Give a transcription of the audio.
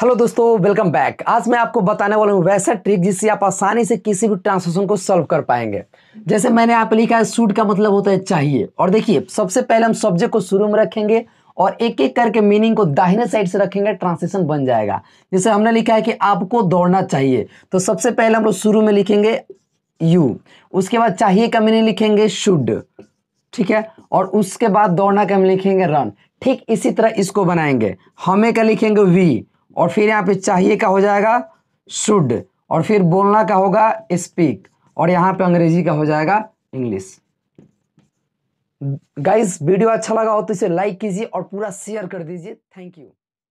hello दोस्तों welcome back आज मैं आपको बताने वाला हूँ वैसा ट्रिक जिससे आप आसानी से किसी भी ट्रांसलेशन को सॉल्व कर पाएंगे जैसे मैंने आप लिखा है सूट का मतलब होता है चाहिए और देखिए सबसे पहले हम सब्जेक्ट को शुरू में रखेंगे और एक एक करके मीनिंग को दाहिने साइड से रखेंगे ट्रांसलेशन बन जाएगा जैसे हमने लिखा है कि आपको दौड़ना चाहिए तो सबसे पहले हम लोग शुरू में लिखेंगे यू उसके बाद चाहिए का मीनिंग लिखेंगे शुड ठीक है और उसके बाद दौड़ना का हम लिखेंगे रन ठीक इसी तरह इसको बनाएंगे हमें का लिखेंगे वी और फिर यहाँ पे चाहिए का हो जाएगा शुड और फिर बोलना का होगा स्पीक और यहाँ पे अंग्रेजी का हो जाएगा इंग्लिश गाइस वीडियो अच्छा लगा हो तो इसे लाइक कीजिए और पूरा शेयर कर दीजिए थैंक यू